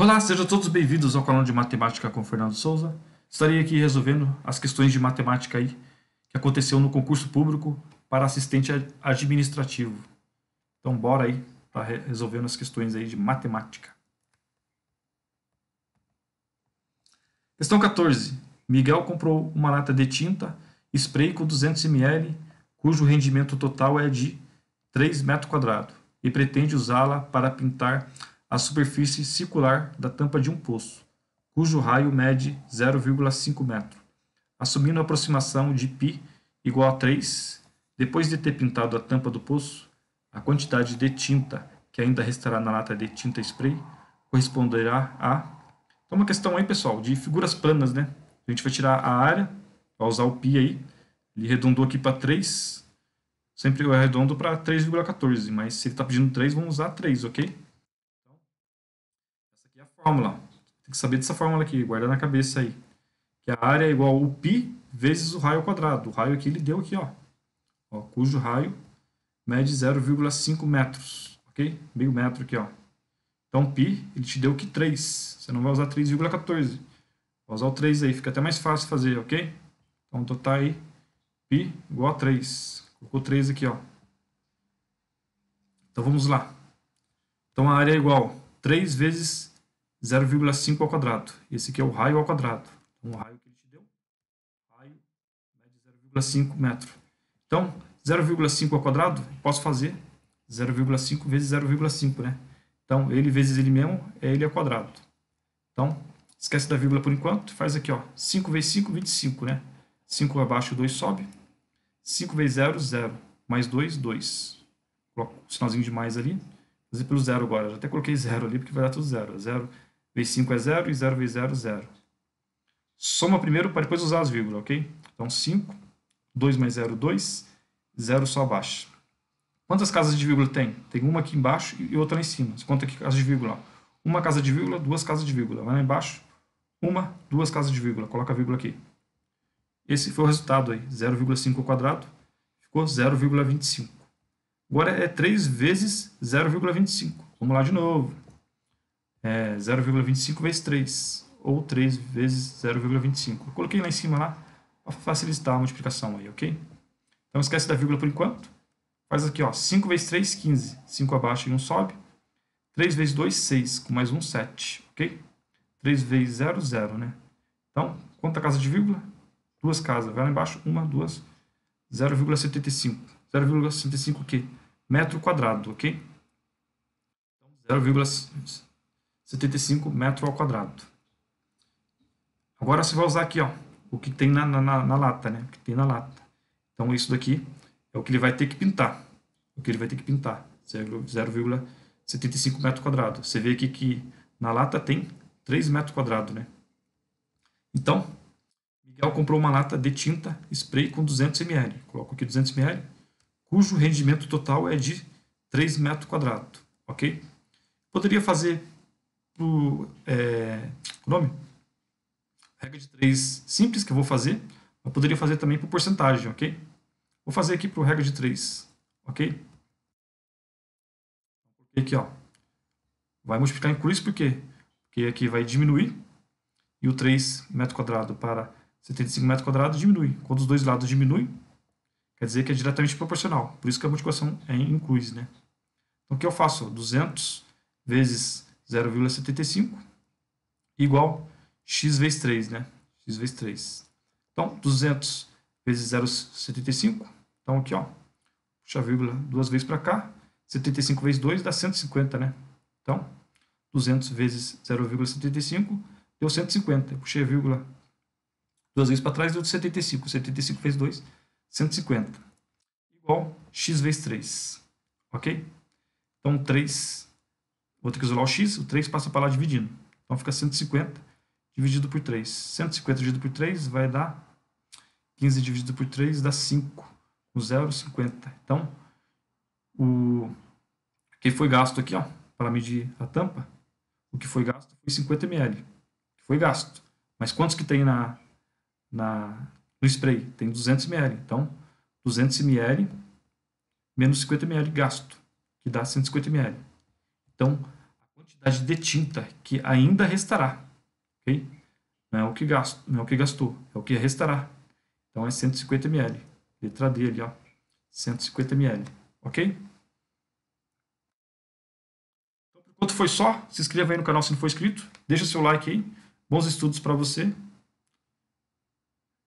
Olá, sejam todos bem-vindos ao canal de Matemática com Fernando Souza. Estarei aqui resolvendo as questões de matemática aí que aconteceu no concurso público para assistente administrativo. Então bora aí para tá resolvendo as questões aí de matemática. Questão 14. Miguel comprou uma lata de tinta spray com 200 ml, cujo rendimento total é de 3 m quadrados e pretende usá-la para pintar a superfície circular da tampa de um poço, cujo raio mede 0,5 metro, assumindo a aproximação de π igual a 3, depois de ter pintado a tampa do poço, a quantidade de tinta que ainda restará na lata de tinta spray corresponderá a... Então uma questão aí, pessoal, de figuras planas, né? A gente vai tirar a área, vai usar o π aí, ele redondou aqui para 3, sempre eu arredondo para 3,14, mas se ele está pedindo 3, vamos usar 3, ok? E a fórmula. Tem que saber dessa fórmula aqui, guarda na cabeça aí. Que a área é igual ao π vezes o raio ao quadrado. O raio aqui ele deu aqui, ó. ó cujo raio mede 0,5 metros, ok? Meio metro aqui, ó. Então, π, ele te deu que 3. Você não vai usar 3,14. Vou usar o 3 aí, fica até mais fácil fazer, ok? Então, total aí, π igual a 3. Colocou 3 aqui, ó. Então, vamos lá. Então, a área é igual a 3 vezes 0,5 ao quadrado. Esse aqui é o raio ao quadrado. Um então, o raio que ele te deu, raio mede 0,5 metro. Então, 0,5 ao quadrado, posso fazer 0,5 vezes 0,5, né? Então, ele vezes ele mesmo é ele ao quadrado. Então, esquece da vírgula por enquanto, faz aqui, ó, 5 vezes 5, 25, né? 5 abaixo, 2 sobe. 5 vezes 0, 0. Mais 2, 2. Coloco o sinalzinho de mais ali. Vou fazer pelo zero agora. Já até coloquei zero ali, porque vai dar tudo zero. Zero v 5 é 0 e 0 vezes 0, 0. Soma primeiro para depois usar as vírgulas, ok? Então 5, 2 mais 0, 2, 0 só abaixo. Quantas casas de vírgula tem? Tem uma aqui embaixo e outra lá em cima. Você conta aqui casas de vírgula. Uma casa de vírgula, duas casas de vírgula. Vai lá embaixo, uma, duas casas de vírgula. Coloca a vírgula aqui. Esse foi o resultado aí, 0,5 ao quadrado, ficou 0,25. Agora é 3 vezes 0,25. Vamos lá de novo é 0,25 vezes 3, ou 3 vezes 0,25. coloquei lá em cima para facilitar a multiplicação aí, ok? Então esquece da vírgula por enquanto. Faz aqui, ó, 5 vezes 3, 15. 5 abaixo e 1 sobe. 3 vezes 2, 6. Com mais 1, 7, ok? 3 vezes 0, 0, né? Então, quanta casa de vírgula? Duas casas. Vai lá embaixo, 1, 2, 0,75. 0,75 o quê? Metro quadrado, ok? Então, 0,75. 75 metro ao quadrado. Agora você vai usar aqui ó, o que tem na, na, na lata, né? O que tem na lata. Então isso daqui é o que ele vai ter que pintar. O que ele vai ter que pintar, 0,75 metro quadrado. Você vê aqui que na lata tem 3 metros quadrados, né? Então, Miguel comprou uma lata de tinta spray com 200 ml. Coloco aqui 200 ml, cujo rendimento total é de 3 metros quadrados, ok? Poderia fazer Tipo, é, nome? Regra de 3 simples que eu vou fazer. Eu poderia fazer também por porcentagem, ok? Vou fazer aqui por regra de 3, ok? Aqui, ó. Vai multiplicar em cruz, por quê? Porque aqui vai diminuir. E o 3 metro quadrado para 75 metros quadrados diminui. Quando os dois lados diminuem, quer dizer que é diretamente proporcional. Por isso que a multiplicação é em cruz, né? Então, o que eu faço? 200 vezes 0,75 igual x vezes 3, né? x vezes 3. Então, 200 vezes 0,75. Então, aqui, ó, puxa a vírgula duas vezes para cá. 75 vezes 2 dá 150, né? Então, 200 vezes 0,75 deu 150. Eu puxei a vírgula duas vezes para trás, deu 75. 75 vezes 2, 150. Igual x vezes 3, ok? Então, 3 Vou ter que isolar o x, o 3 passa para lá dividindo. Então fica 150 dividido por 3. 150 dividido por 3 vai dar 15 dividido por 3 dá 5. O 0,50. Então, o que foi gasto aqui, ó, para medir a tampa, o que foi gasto foi 50 ml. Foi gasto. Mas quantos que tem na, na, no spray? Tem 200 ml. Então, 200 ml menos 50 ml gasto, que dá 150 ml. Então, a quantidade de tinta que ainda restará, ok? Não é o que, gasto, não é o que gastou, é o que restará. Então, é 150 ml. Letra D ali, ó. 150 ml, ok? Então, por enquanto foi só. Se inscreva aí no canal se não for inscrito. Deixa seu like aí. Bons estudos para você.